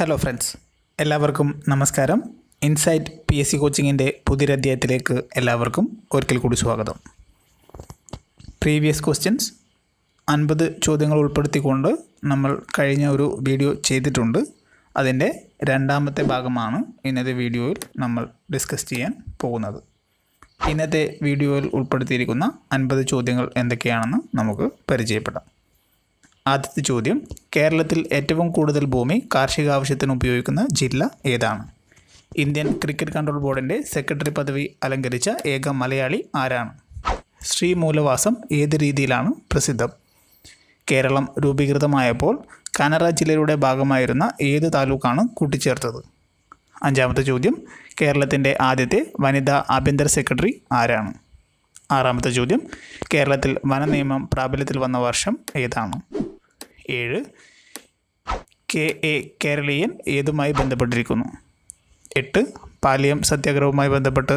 hello friends എല്ലാവർക്കും നമസ്കാരം Insight P S C കോച്ചിങ്ങിൻ്റെ പുതിയൊരധ്യായത്തിലേക്ക് എല്ലാവർക്കും ഒരിക്കൽ കൂടി സ്വാഗതം പ്രീവിയസ് ക്വസ്റ്റ്യൻസ് അൻപത് ചോദ്യങ്ങൾ ഉൾപ്പെടുത്തിക്കൊണ്ട് നമ്മൾ കഴിഞ്ഞ ഒരു വീഡിയോ ചെയ്തിട്ടുണ്ട് അതിൻ്റെ രണ്ടാമത്തെ ഭാഗമാണ് ഇന്നത്തെ വീഡിയോയിൽ നമ്മൾ ഡിസ്കസ് ചെയ്യാൻ പോകുന്നത് ഇന്നത്തെ വീഡിയോയിൽ ഉൾപ്പെടുത്തിയിരിക്കുന്ന അൻപത് ചോദ്യങ്ങൾ എന്തൊക്കെയാണെന്ന് നമുക്ക് പരിചയപ്പെടാം ആദ്യത്തെ ചോദ്യം കേരളത്തിൽ ഏറ്റവും കൂടുതൽ ഭൂമി കാർഷിക ആവശ്യത്തിന് ഉപയോഗിക്കുന്ന ജില്ല ഏതാണ് ഇന്ത്യൻ ക്രിക്കറ്റ് കൺട്രോൾ ബോർഡിൻ്റെ സെക്രട്ടറി പദവി അലങ്കരിച്ച ഏക മലയാളി ആരാണ് ശ്രീ മൂലവാസം ഏത് രീതിയിലാണ് പ്രസിദ്ധം കേരളം രൂപീകൃതമായപ്പോൾ കാനറ ജില്ലയുടെ ഭാഗമായിരുന്ന ഏത് താലൂക്കാണ് കൂട്ടിച്ചേർത്തത് അഞ്ചാമത്തെ ചോദ്യം കേരളത്തിൻ്റെ ആദ്യത്തെ വനിതാ ആഭ്യന്തര സെക്രട്ടറി ആരാണ് ആറാമത്തെ ചോദ്യം കേരളത്തിൽ വനനിയമം പ്രാബല്യത്തിൽ വന്ന വർഷം ഏതാണ് ഏഴ് കെ എ കേരളീയൻ ഏതുമായി ബന്ധപ്പെട്ടിരിക്കുന്നു എട്ട് പാലിയം സത്യാഗ്രഹവുമായി ബന്ധപ്പെട്ട്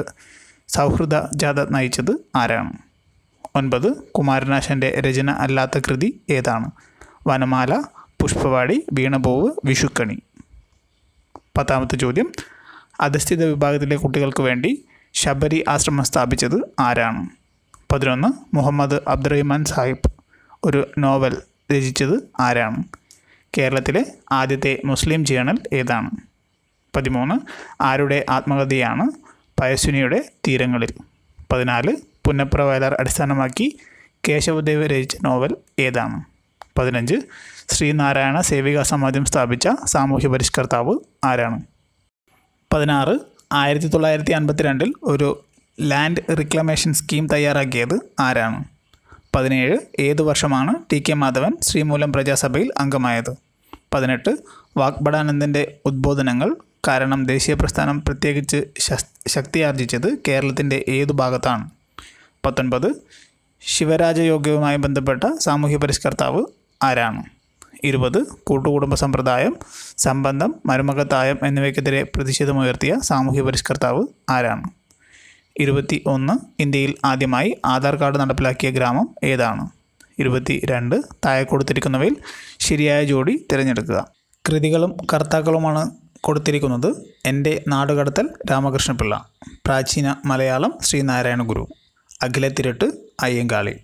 സൗഹൃദ ജാഥ നയിച്ചത് ആരാണ് ഒൻപത് കുമാരനാശൻ്റെ രചന അല്ലാത്ത കൃതി ഏതാണ് വനമാല പുഷ്പവാടി വീണപൂവ് വിഷുക്കണി പത്താമത്തെ ചോദ്യം അധസ്ഥിത വിഭാഗത്തിലെ കുട്ടികൾക്ക് വേണ്ടി ശബരി ആശ്രമം സ്ഥാപിച്ചത് ആരാണ് പതിനൊന്ന് മുഹമ്മദ് അബ്ദുറഹിമാൻ സാഹിബ് ഒരു നോവൽ രചിച്ചത് ആരാണ് കേരളത്തിലെ ആദ്യത്തെ മുസ്ലിം ജേണൽ ഏതാണ് പതിമൂന്ന് ആരുടെ ആത്മകഥയാണ് പയസ്വിനിയുടെ തീരങ്ങളിൽ പതിനാല് പുന്നപ്ര വയലാർ അടിസ്ഥാനമാക്കി കേശവദേവ് രചിച്ച നോവൽ ഏതാണ് പതിനഞ്ച് ശ്രീനാരായണ സേവികാ സമാജം സ്ഥാപിച്ച സാമൂഹ്യ പരിഷ്കർത്താവ് ആരാണ് പതിനാറ് ആയിരത്തി തൊള്ളായിരത്തി അൻപത്തിരണ്ടിൽ ഒരു ലാൻഡ് റിക്ലമേഷൻ സ്കീം തയ്യാറാക്കിയത് ആരാണ് പതിനേഴ് ഏതു വർഷമാണ് ടി കെ മാധവൻ ശ്രീമൂലം പ്രജാസഭയിൽ അംഗമായത് പതിനെട്ട് വാഗ്ബടാനന്ദൻ്റെ ഉദ്ബോധനങ്ങൾ കാരണം ദേശീയ പ്രസ്ഥാനം പ്രത്യേകിച്ച് ശക്തിയാർജിച്ചത് കേരളത്തിൻ്റെ ഏതു ഭാഗത്താണ് പത്തൊൻപത് ശിവരാജയോഗ്യവുമായി ബന്ധപ്പെട്ട സാമൂഹ്യ പരിഷ്കർത്താവ് ആരാണ് ഇരുപത് കൂട്ടുകുടുംബ സമ്പ്രദായം സംബന്ധം മരുമകത്തായം എന്നിവയ്ക്കെതിരെ പ്രതിഷേധമുയർത്തിയ സാമൂഹ്യ പരിഷ്കർത്താവ് ആരാണ് ഇരുപത്തി ഒന്ന് ഇന്ത്യയിൽ ആദ്യമായി ആധാർ കാർഡ് നടപ്പിലാക്കിയ ഗ്രാമം ഏതാണ് ഇരുപത്തി രണ്ട് താഴെ കൊടുത്തിരിക്കുന്നവയിൽ ശരിയായ ജോഡി തിരഞ്ഞെടുക്കുക കൃതികളും കർത്താക്കളുമാണ് കൊടുത്തിരിക്കുന്നത് എൻ്റെ നാടുകടത്തൽ രാമകൃഷ്ണപിള്ള പ്രാചീന മലയാളം ശ്രീനാരായണ ഗുരു അഖിലത്തിരട്ട് അയ്യങ്കാളി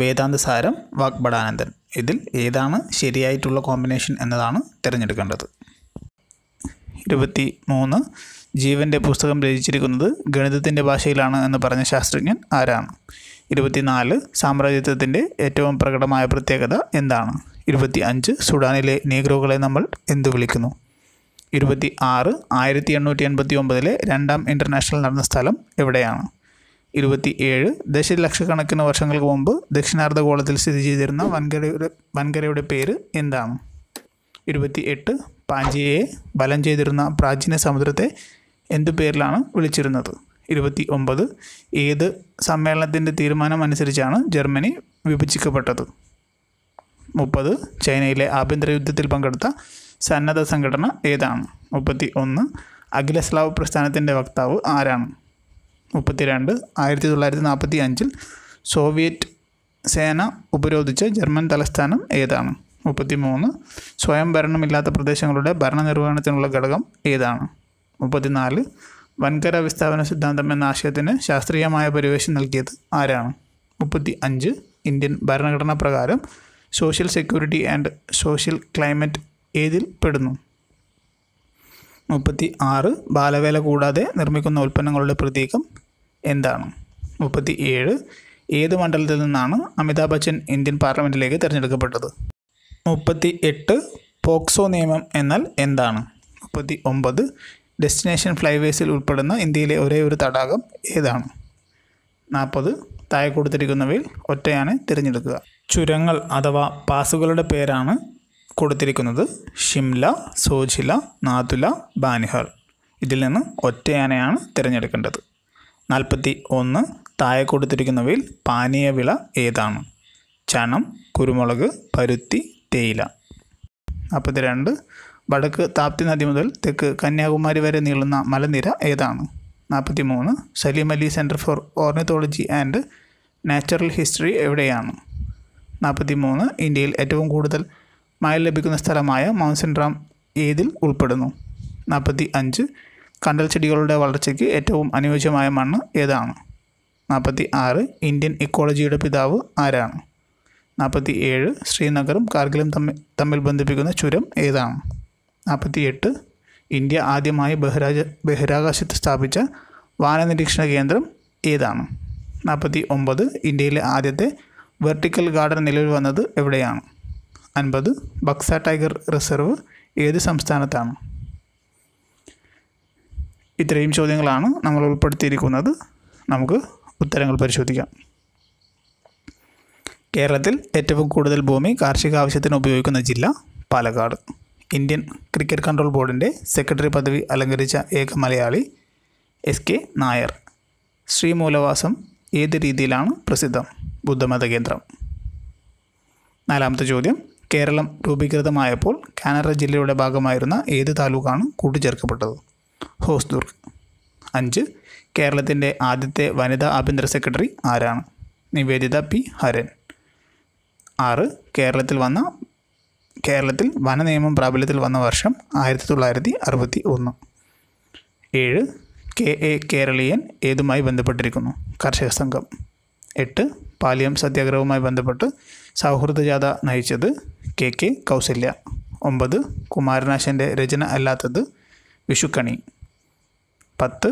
വേദാന്ത സാരം വാഗ്ബടാനന്ദൻ ഇതിൽ ഏതാണ് ശരിയായിട്ടുള്ള കോമ്പിനേഷൻ എന്നതാണ് തിരഞ്ഞെടുക്കേണ്ടത് ഇരുപത്തി മൂന്ന് ജീവൻ്റെ പുസ്തകം രചിച്ചിരിക്കുന്നത് ഗണിതത്തിൻ്റെ ഭാഷയിലാണ് എന്ന് പറഞ്ഞ ശാസ്ത്രജ്ഞൻ ആരാണ് ഇരുപത്തിനാല് സാമ്രാജ്യത്വത്തിൻ്റെ ഏറ്റവും പ്രകടമായ പ്രത്യേകത എന്താണ് ഇരുപത്തി അഞ്ച് സുഡാനിലെ നീഗ്രോകളെ നമ്മൾ എന്തു വിളിക്കുന്നു ഇരുപത്തി ആറ് ആയിരത്തി എണ്ണൂറ്റി എൺപത്തി ഒമ്പതിലെ രണ്ടാം ഇൻ്റർനാഷണൽ നടന്ന സ്ഥലം എവിടെയാണ് ഇരുപത്തി ഏഴ് ദശലക്ഷക്കണക്കിന് വർഷങ്ങൾക്ക് മുമ്പ് ദക്ഷിണാർദ്ധഗോളത്തിൽ സ്ഥിതി ചെയ്തിരുന്ന വൻകരയുടെ വൻകരയുടെ പേര് എന്താണ് ഇരുപത്തി എട്ട് പാഞ്ചിയെ ബലം ചെയ്തിരുന്ന പ്രാചീന സമുദ്രത്തെ എന്ത് പേരിലാണ് വിളിച്ചിരുന്നത് ഇരുപത്തി ഒമ്പത് ഏത് സമ്മേളനത്തിൻ്റെ തീരുമാനം അനുസരിച്ചാണ് ജർമ്മനി വിഭജിക്കപ്പെട്ടത് മുപ്പത് ചൈനയിലെ ആഭ്യന്തര യുദ്ധത്തിൽ പങ്കെടുത്ത സന്നദ്ധ സംഘടന ഏതാണ് മുപ്പത്തി ഒന്ന് അഖിലസ്ലാവ് പ്രസ്ഥാനത്തിൻ്റെ വക്താവ് ആരാണ് മുപ്പത്തിരണ്ട് ആയിരത്തി തൊള്ളായിരത്തി നാൽപ്പത്തി അഞ്ചിൽ സോവിയറ്റ് സേന ഉപരോധിച്ച ജർമ്മൻ തലസ്ഥാനം ഏതാണ് മുപ്പത്തി മൂന്ന് സ്വയം ഭരണമില്ലാത്ത പ്രദേശങ്ങളുടെ ഭരണനിർവഹണത്തിനുള്ള ഘടകം ഏതാണ് മുപ്പത്തിനാല് വൻകര വിസ്ഥാപന സിദ്ധാന്തം എന്ന ആശയത്തിന് ശാസ്ത്രീയമായ പരിവേഷം നൽകിയത് ആരാണ് മുപ്പത്തി അഞ്ച് ഇന്ത്യൻ ഭരണഘടന പ്രകാരം social security and social climate ഏതിൽ പെടുന്നു മുപ്പത്തി ആറ് ബാലവേല കൂടാതെ നിർമ്മിക്കുന്ന ഉൽപ്പന്നങ്ങളുടെ പ്രതീകം എന്താണ് മുപ്പത്തി ഏഴ് ഏത് മണ്ഡലത്തിൽ നിന്നാണ് അമിതാഭ് ബച്ചൻ ഇന്ത്യൻ പാർലമെൻറ്റിലേക്ക് തിരഞ്ഞെടുക്കപ്പെട്ടത് മുപ്പത്തി എട്ട് പോക്സോ നിയമം എന്നാൽ എന്താണ് മുപ്പത്തി ഒമ്പത് ഡെസ്റ്റിനേഷൻ ഫ്ലൈവേസിൽ ഉൾപ്പെടുന്ന ഇന്ത്യയിലെ ഒരേ ഒരു തടാകം ഏതാണ് നാൽപ്പത് താഴെ കൊടുത്തിരിക്കുന്നവയിൽ ഒറ്റയാണ് തിരഞ്ഞെടുക്കുക ചുരങ്ങൾ അഥവാ പാസുകളുടെ പേരാണ് കൊടുത്തിരിക്കുന്നത് ഷിംല സോജില നാതുല ബാനിഹർ ഇതിൽ നിന്ന് ഒറ്റയാനയാണ് തിരഞ്ഞെടുക്കേണ്ടത് നാൽപ്പത്തി ഒന്ന് താഴെ കൊടുത്തിരിക്കുന്നവയിൽ പാനീയ വിള ഏതാണ് ചണം കുരുമുളക് പരുത്തി തേയില നാൽപ്പത്തി രണ്ട് വടക്ക് താപ്തി നദി മുതൽ തെക്ക് കന്യാകുമാരി വരെ നീളുന്ന മലനിര ഏതാണ് നാൽപ്പത്തി മൂന്ന് Salim Ali centre for ornithology and natural history എവിടെയാണ് നാൽപ്പത്തി മൂന്ന് ഇന്ത്യയിൽ ഏറ്റവും കൂടുതൽ മഴ ലഭിക്കുന്ന സ്ഥലമായ മൗൺസിൻ റാം ഏതിൽ ഉൾപ്പെടുന്നു നാൽപ്പത്തി അഞ്ച് കണ്ടൽ ചെടികളുടെ വളർച്ചയ്ക്ക് ഏറ്റവും അനുയോജ്യമായ മണ്ണ് ഏതാണ് നാൽപ്പത്തി ആറ് ഇന്ത്യൻ ഇക്കോളജിയുടെ പിതാവ് ആരാണ് നാൽപ്പത്തി ഏഴ് ശ്രീനഗറും കാർഗിലും തമ്മിൽ തമ്മിൽ ബന്ധിപ്പിക്കുന്ന ചുരം ഏതാണ് നാൽപ്പത്തിയെട്ട് ഇന്ത്യ ആദ്യമായി ബഹിരാജ ബഹിരാകാശത്ത് സ്ഥാപിച്ച വാനനിരീക്ഷണ കേന്ദ്രം ഏതാണ് നാൽപ്പത്തി ഒമ്പത് ഇന്ത്യയിലെ ആദ്യത്തെ വെർട്ടിക്കൽ ഗാർഡൻ നിലവിൽ വന്നത് എവിടെയാണ് അൻപത് ബക്സ ടൈഗർ റിസർവ് ഏത് സംസ്ഥാനത്താണ് ഇത്രയും ചോദ്യങ്ങളാണ് നമ്മൾ ഉൾപ്പെടുത്തിയിരിക്കുന്നത് നമുക്ക് ഉത്തരങ്ങൾ പരിശോധിക്കാം കേരളത്തിൽ ഏറ്റവും കൂടുതൽ ഭൂമി കാർഷിക ആവശ്യത്തിന് ഉപയോഗിക്കുന്ന ജില്ല പാലക്കാട് ഇന്ത്യൻ ക്രിക്കറ്റ് കൺട്രോൾ ബോർഡിൻ്റെ സെക്രട്ടറി പദവി അലങ്കരിച്ച ഏക മലയാളി എസ് കെ നായർ ശ്രീമൂലവാസം ഏത് രീതിയിലാണ് പ്രസിദ്ധം ബുദ്ധമത കേന്ദ്രം നാലാമത്തെ ചോദ്യം കേരളം രൂപീകൃതമായപ്പോൾ കാനറ ജില്ലയുടെ ഭാഗമായിരുന്ന ഏത് താലൂക്കാണ് കൂട്ടിച്ചേർക്കപ്പെട്ടത് ഹോസ്ദുർഗ് അഞ്ച് കേരളത്തിൻ്റെ ആദ്യത്തെ വനിതാ ആഭ്യന്തര സെക്രട്ടറി ആരാണ് നിവേദിത പി ഹരൻ ആറ് കേരളത്തിൽ വന്ന കേരളത്തിൽ വനനിയമം പ്രാബല്യത്തിൽ വന്ന വർഷം ആയിരത്തി തൊള്ളായിരത്തി അറുപത്തി ഒന്ന് ഏഴ് കെ എ കേരളീയൻ ഏതുമായി ബന്ധപ്പെട്ടിരിക്കുന്നു കർഷക സംഘം എട്ട് പാലിയം സത്യാഗ്രഹവുമായി ബന്ധപ്പെട്ട് സൗഹൃദ ജാഥ നയിച്ചത് കെ കെ കൗസല്യ ഒമ്പത് കുമാരനാശൻ്റെ രചന അല്ലാത്തത് വിഷുക്കണി പത്ത്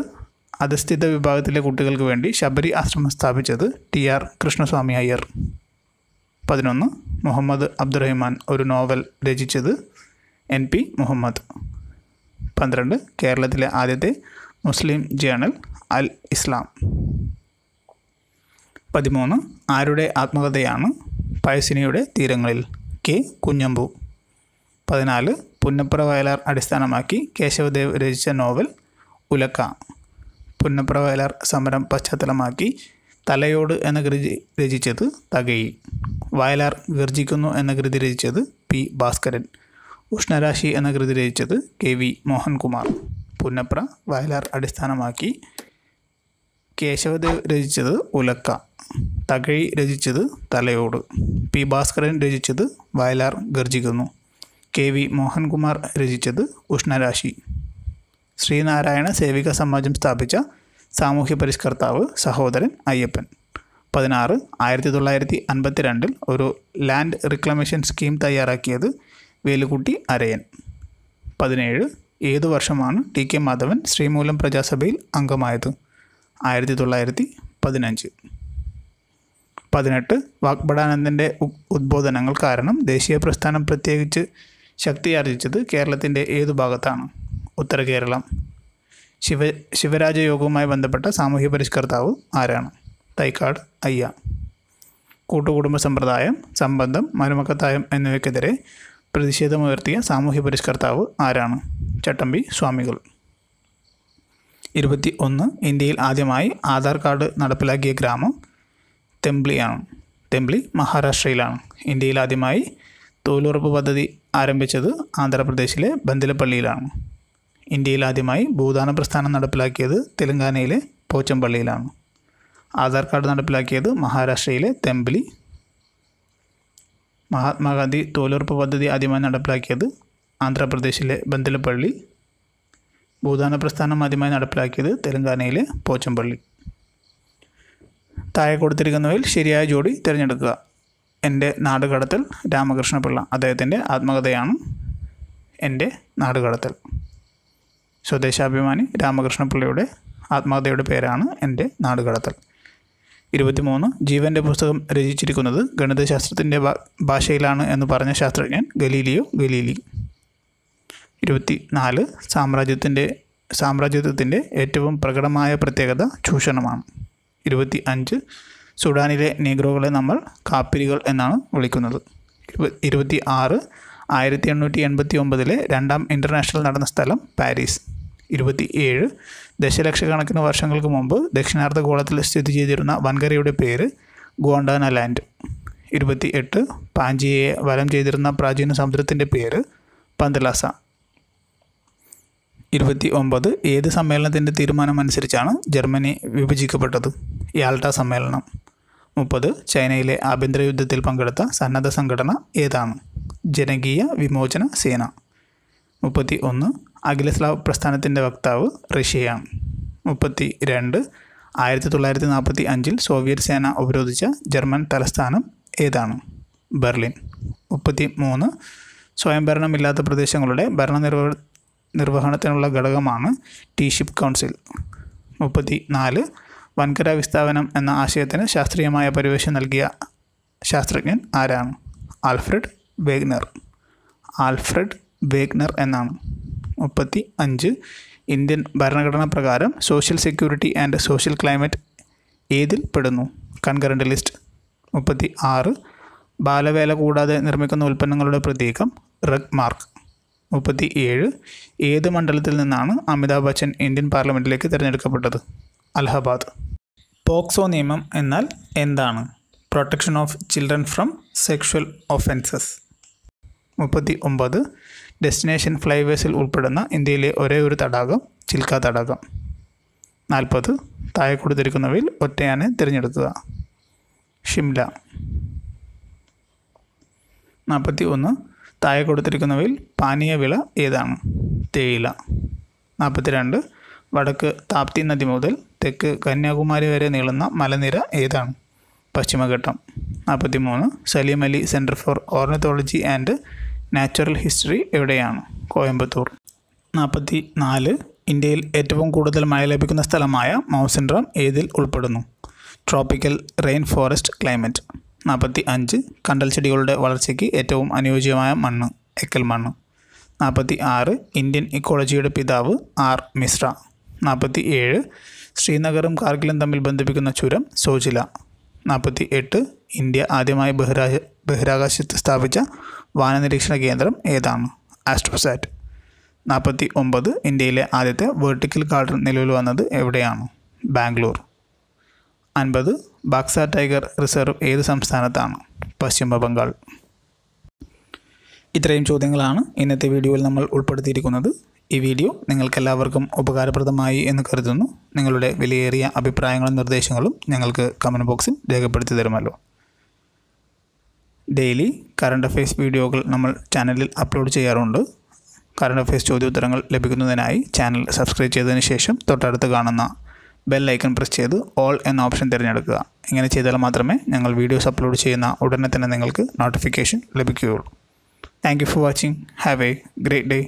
അധസ്ഥിത വിഭാഗത്തിലെ കുട്ടികൾക്ക് വേണ്ടി ശബരി ആശ്രമം സ്ഥാപിച്ചത് ടി ആർ കൃഷ്ണസ്വാമി അയ്യർ പതിനൊന്ന് മുഹമ്മദ് അബ്ദുറഹിമാൻ ഒരു നോവൽ രചിച്ചത് എൻ പി മുഹമ്മദ് പന്ത്രണ്ട് കേരളത്തിലെ ആദ്യത്തെ മുസ്ലിം ജേണൽ അൽ ഇസ്ലാം പതിമൂന്ന് ആരുടെ ആത്മകഥയാണ് പയസിനിയുടെ തീരങ്ങളിൽ കെ കുഞ്ഞമ്പു പതിനാല് പുന്നപ്ര വയലാർ അടിസ്ഥാനമാക്കി കേശവദേവ് രചിച്ച നോവൽ ഉലക്ക പുന്നപ്ര വയലാർ സമരം പശ്ചാത്തലമാക്കി തലയോട് എന്ന കൃതി രചിച്ചത് തകയി വയലാർ വിർജിക്കുന്നു എന്ന കൃതി രചിച്ചത് പി ഭാസ്കരൻ ഉഷ്ണരാശി എന്ന കൃതി രചിച്ചത് കെ വി മോഹൻകുമാർ പുന്നപ്ര വയലാർ അടിസ്ഥാനമാക്കി കേശവദേവ് രചിച്ചത് ഉലക്ക തകഴി രചിച്ചത് തലയോട് പി ഭാസ്കരൻ രചിച്ചത് വയലാർ ഗർജിക്കുന്നു കെ വി മോഹൻകുമാർ രചിച്ചത് ഉഷ്ണരാശി ശ്രീനാരായണ സേവിക സമാജം സ്ഥാപിച്ച സാമൂഹ്യ പരിഷ്കർത്താവ് സഹോദരൻ അയ്യപ്പൻ പതിനാറ് ആയിരത്തി തൊള്ളായിരത്തി അൻപത്തി രണ്ടിൽ ഒരു ലാൻഡ് റിക്ലമേഷൻ സ്കീം തയ്യാറാക്കിയത് വേലുകുട്ടി അരയൻ പതിനേഴ് ഏതു വർഷമാണ് ടി കെ മാധവൻ ശ്രീമൂലം പ്രജാസഭയിൽ അംഗമായത് ആയിരത്തി തൊള്ളായിരത്തി പതിനഞ്ച് പതിനെട്ട് വാക്ബടാനന്ദൻ്റെ ഉദ്ബോധനങ്ങൾ കാരണം ദേശീയ പ്രസ്ഥാനം പ്രത്യേകിച്ച് ശക്തിയാർജിച്ചത് കേരളത്തിൻ്റെ ഏതു ഭാഗത്താണ് ഉത്തര കേരളം ശിവ ശിവരാജയോഗവുമായി ബന്ധപ്പെട്ട സാമൂഹ്യ പരിഷ്കർത്താവ് ആരാണ് തൈക്കാട് അയ്യ കൂട്ടുകുടുംബ സമ്പ്രദായം സംബന്ധം മരുമക്കത്തായം എന്നിവയ്ക്കെതിരെ പ്രതിഷേധമുയർത്തിയ സാമൂഹ്യ പരിഷ്കർത്താവ് ആരാണ് ചട്ടമ്പി സ്വാമികൾ ഇരുപത്തി ഒന്ന് ഇന്ത്യയിൽ ആദ്യമായി ആധാർ കാർഡ് നടപ്പിലാക്കിയ ഗ്രാമം തെംബ്ലിയാണ് തെംബ്ലി മഹാരാഷ്ട്രയിലാണ് ഇന്ത്യയിൽ ആദ്യമായി തൊഴിലുറപ്പ് പദ്ധതി ആരംഭിച്ചത് ആന്ധ്രാപ്രദേശിലെ ബന്ദിലപ്പള്ളിയിലാണ് ഇന്ത്യയിൽ ആദ്യമായി ഭൂദാന പ്രസ്ഥാനം നടപ്പിലാക്കിയത് തെലങ്കാനയിലെ പോച്ചമ്പള്ളിയിലാണ് ആധാർ കാർഡ് നടപ്പിലാക്കിയത് മഹാരാഷ്ട്രയിലെ തെമ്പലി മഹാത്മാഗാന്ധി തൊഴിലുറപ്പ് പദ്ധതി ആദ്യമായി നടപ്പിലാക്കിയത് ആന്ധ്രാപ്രദേശിലെ ബന്ദലപ്പള്ളി ഭൂദാന പ്രസ്ഥാനം ആദ്യമായി നടപ്പിലാക്കിയത് തെലങ്കാനയിലെ പോച്ചമ്പള്ളി താഴെ കൊടുത്തിരിക്കുന്നവയിൽ ശരിയായ ജോഡി തിരഞ്ഞെടുക്കുക എൻ്റെ നാടുകടത്തൽ രാമകൃഷ്ണപിള്ള അദ്ദേഹത്തിൻ്റെ ആത്മകഥയാണ് എൻ്റെ നാടുകടത്തൽ സ്വദേശാഭിമാനി രാമകൃഷ്ണപിള്ളയുടെ ആത്മകഥയുടെ പേരാണ് എൻ്റെ നാടുകടത്തൽ ഇരുപത്തിമൂന്ന് ജീവൻ്റെ പുസ്തകം രചിച്ചിരിക്കുന്നത് ഗണിതശാസ്ത്രത്തിൻ്റെ ഭാഷയിലാണ് എന്ന് പറഞ്ഞ ശാസ്ത്രജ്ഞൻ ഗലീലിയോ ഗലീലി ഇരുപത്തി നാല് സാമ്രാജ്യത്തിൻ്റെ സാമ്രാജ്യത്വത്തിൻ്റെ ഏറ്റവും പ്രകടമായ പ്രത്യേകത ചൂഷണമാണ് ഇരുപത്തി അഞ്ച് സുഡാനിലെ നീഗ്രോകളെ നമ്മൾ കാപ്പിരികൾ എന്നാണ് വിളിക്കുന്നത് ഇരുപത്തി ആറ് ആയിരത്തി എണ്ണൂറ്റി എൺപത്തി ഒമ്പതിലെ രണ്ടാം ഇൻ്റർനാഷണൽ നടന്ന സ്ഥലം പാരീസ് ഇരുപത്തി ഏഴ് ദശലക്ഷക്കണക്കിന് വർഷങ്ങൾക്ക് മുമ്പ് ദക്ഷിണാർത്ഥ ഗോളത്തിൽ സ്ഥിതി ചെയ്തിരുന്ന വൻകരയുടെ പേര് ഗോണ്ടാന ലാൻഡ് ഇരുപത്തി എട്ട് പാഞ്ചിയെ വലം ചെയ്തിരുന്ന പ്രാചീന സമുദ്രത്തിൻ്റെ പേര് പന്തലാസ ഇരുപത്തി ഒമ്പത് ഏത് സമ്മേളനത്തിൻ്റെ തീരുമാനമനുസരിച്ചാണ് ജർമ്മനി വിഭജിക്കപ്പെട്ടത് യാൾട്ട സമ്മേളനം മുപ്പത് ചൈനയിലെ ആഭ്യന്തര യുദ്ധത്തിൽ പങ്കെടുത്ത സന്നദ്ധ സംഘടന ഏതാണ് ജനകീയ വിമോചന സേന മുപ്പത്തി ഒന്ന് അഖിലസ്ലാവ് പ്രസ്ഥാനത്തിൻ്റെ വക്താവ് റഷ്യയാണ് മുപ്പത്തി രണ്ട് ആയിരത്തി തൊള്ളായിരത്തി നാൽപ്പത്തി അഞ്ചിൽ സോവിയറ്റ് സേന ഉപരോധിച്ച ജർമ്മൻ തലസ്ഥാനം ഏതാണ് ബെർലിൻ മുപ്പത്തി മൂന്ന് സ്വയംഭരണമില്ലാത്ത പ്രദേശങ്ങളുടെ ഭരണ നിർവ നിർവഹണത്തിനുള്ള ഘടകമാണ് ടീഷിപ്പ് കൗൺസിൽ മുപ്പത്തി നാല് വൻകര വിസ്ഥാപനം എന്ന ആശയത്തിന് ശാസ്ത്രീയമായ പരിവേഷം നൽകിയ ശാസ്ത്രജ്ഞൻ ആരാണ് ആൽഫ്രഡ് വേഗ്നർ ആൽഫ്രഡ് വേഗ്നർ എന്നാണ് മുപ്പത്തി അഞ്ച് ഇന്ത്യൻ ഭരണഘടന പ്രകാരം social security and social climate ഏതിൽ പെടുന്നു കൺകറൻ്റ് ലിസ്റ്റ് മുപ്പത്തി ആറ് ബാലവേല കൂടാതെ നിർമ്മിക്കുന്ന ഉൽപ്പന്നങ്ങളുടെ പ്രതീകം റെഗ് മാർക്ക് മുപ്പത്തി ഏഴ് ഏത് മണ്ഡലത്തിൽ നിന്നാണ് അമിതാഭ് ബച്ചൻ ഇന്ത്യൻ പാർലമെൻറ്റിലേക്ക് തിരഞ്ഞെടുക്കപ്പെട്ടത് അലഹബാദ് പോക്സോ നിയമം എന്നാൽ എന്താണ് protection of children from sexual offences മുപ്പത്തി ഒമ്പത് ഡെസ്റ്റിനേഷൻ ഫ്ലൈവേഴ്സിൽ ഉൾപ്പെടുന്ന ഇന്ത്യയിലെ ഒരേ ഒരു തടാകം ചിൽക്ക തടാകം നാൽപ്പത് താഴെ കൊടുത്തിരിക്കുന്നവയിൽ ഒറ്റയാനെ തിരഞ്ഞെടുക്കുക ഷിംല നാൽപ്പത്തി ഒന്ന് താഴെ കൊടുത്തിരിക്കുന്നവയിൽ പാനീയ വിള ഏതാണ് തേയില നാൽപ്പത്തിരണ്ട് വടക്ക് താപ്തി നദി മുതൽ തെക്ക് കന്യാകുമാരി വരെ നീളുന്ന മലനിര ഏതാണ് പശ്ചിമഘട്ടം നാൽപ്പത്തി മൂന്ന് Salim Ali centre for ornithology and natural history എവിടെയാണ് കോയമ്പത്തൂർ നാൽപ്പത്തി നാല് ഇന്ത്യയിൽ ഏറ്റവും കൂടുതൽ മഴ ലഭിക്കുന്ന സ്ഥലമായ മൗസൻഡ്രം ഏതിൽ ഉൾപ്പെടുന്നു ട്രോപ്പിക്കൽ റെയിൻ ഫോറസ്റ്റ് ക്ലൈമറ്റ് നാൽപ്പത്തി അഞ്ച് കണ്ടൽ ചെടികളുടെ വളർച്ചയ്ക്ക് ഏറ്റവും അനുയോജ്യമായ മണ്ണ് എക്കൽ മണ്ണ് നാൽപ്പത്തി ആറ് ഇന്ത്യൻ ഇക്കോളജിയുടെ പിതാവ് ആർ മിശ്ര നാൽപ്പത്തി ഏഴ് ശ്രീനഗറും കാർഗിലും തമ്മിൽ ബന്ധിപ്പിക്കുന്ന ചുരം സോജില നാൽപ്പത്തി എട്ട് ഇന്ത്യ ആദ്യമായി ബഹിരാ ബഹിരാകാശത്ത് സ്ഥാപിച്ച വാനനിരീക്ഷണ കേന്ദ്രം ഏതാണ് ആസ്ട്രോസാറ്റ് നാൽപ്പത്തി ഒമ്പത് ഇന്ത്യയിലെ ആദ്യത്തെ വെർട്ടിക്കൽ കാർട്ടർ നിലവിൽ വന്നത് എവിടെയാണ് ബാംഗ്ലൂർ അൻപത് ബാക്സ ടൈഗർ റിസർവ് ഏത് സംസ്ഥാനത്താണ് പശ്ചിമ ബംഗാൾ ഇത്രയും ചോദ്യങ്ങളാണ് ഇന്നത്തെ വീഡിയോയിൽ നമ്മൾ ഉൾപ്പെടുത്തിയിരിക്കുന്നത് ഈ വീഡിയോ നിങ്ങൾക്കെല്ലാവർക്കും ഉപകാരപ്രദമായി എന്ന് കരുതുന്നു നിങ്ങളുടെ വിലയേറിയ അഭിപ്രായങ്ങളും നിർദ്ദേശങ്ങളും ഞങ്ങൾക്ക് കമൻറ്റ് ബോക്സിൽ രേഖപ്പെടുത്തി തരുമല്ലോ ഡെയിലി കറണ്ട് അഫയേഴ്സ് വീഡിയോകൾ നമ്മൾ ചാനലിൽ അപ്ലോഡ് ചെയ്യാറുണ്ട് കറണ്ട് അഫയേഴ്സ് ചോദ്യോത്തരങ്ങൾ ലഭിക്കുന്നതിനായി ചാനൽ സബ്സ്ക്രൈബ് ചെയ്തതിന് ശേഷം തൊട്ടടുത്ത് കാണുന്ന ബെൽ ഐക്കൺ പ്രസ് ചെയ്ത് ഓൾ എന്ന ഓപ്ഷൻ തിരഞ്ഞെടുക്കുക ഇങ്ങനെ ചെയ്താൽ മാത്രമേ ഞങ്ങൾ വീഡിയോസ് അപ്ലോഡ് ചെയ്യുന്ന ഉടനെ തന്നെ നിങ്ങൾക്ക് നോട്ടിഫിക്കേഷൻ ലഭിക്കുകയുള്ളൂ thank you for watching have a great day